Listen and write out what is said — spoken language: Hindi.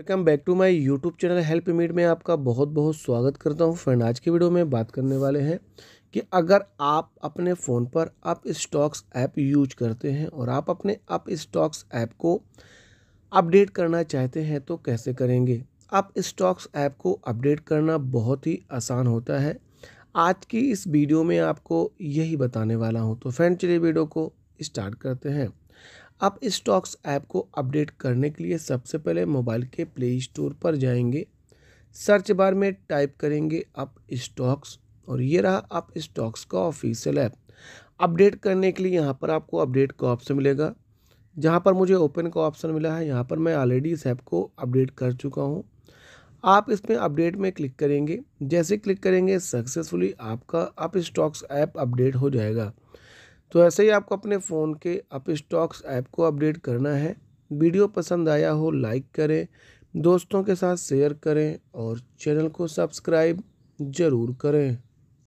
welcome back to my YouTube channel help meet में आपका बहुत बहुत स्वागत करता हूं फ्रेंड आज की वीडियो में बात करने वाले हैं कि अगर आप अपने फ़ोन पर अप स्टॉक्स ऐप यूज करते हैं और आप अपने अप स्टॉक्स ऐप को अपडेट करना चाहते हैं तो कैसे करेंगे अप स्टॉक्स ऐप को अपडेट करना बहुत ही आसान होता है आज की इस वीडियो में आपको यही बताने वाला हूँ तो फ्रेंड चलिए वीडियो को स्टार्ट करते हैं आप इस स्टॉक्स ऐप को अपडेट करने के लिए सबसे पहले मोबाइल के प्ले स्टोर पर जाएंगे सर्च बार में टाइप करेंगे आप स्टॉक्स और ये रहा आप स्टॉक्स का ऑफिशियल ऐप अपडेट करने के लिए यहाँ पर आपको अपडेट का ऑप्शन मिलेगा जहाँ पर मुझे ओपन का ऑप्शन मिला है यहाँ पर मैं ऑलरेडी इस ऐप को अपडेट कर चुका हूँ आप इसमें अपडेट में क्लिक करेंगे जैसे क्लिक करेंगे सक्सेसफुली आपका आप स्टॉक्स ऐप अपडेट हो जाएगा तो ऐसे ही आपको अपने फ़ोन के अप स्टॉक्स ऐप को अपडेट करना है वीडियो पसंद आया हो लाइक करें दोस्तों के साथ शेयर करें और चैनल को सब्सक्राइब ज़रूर करें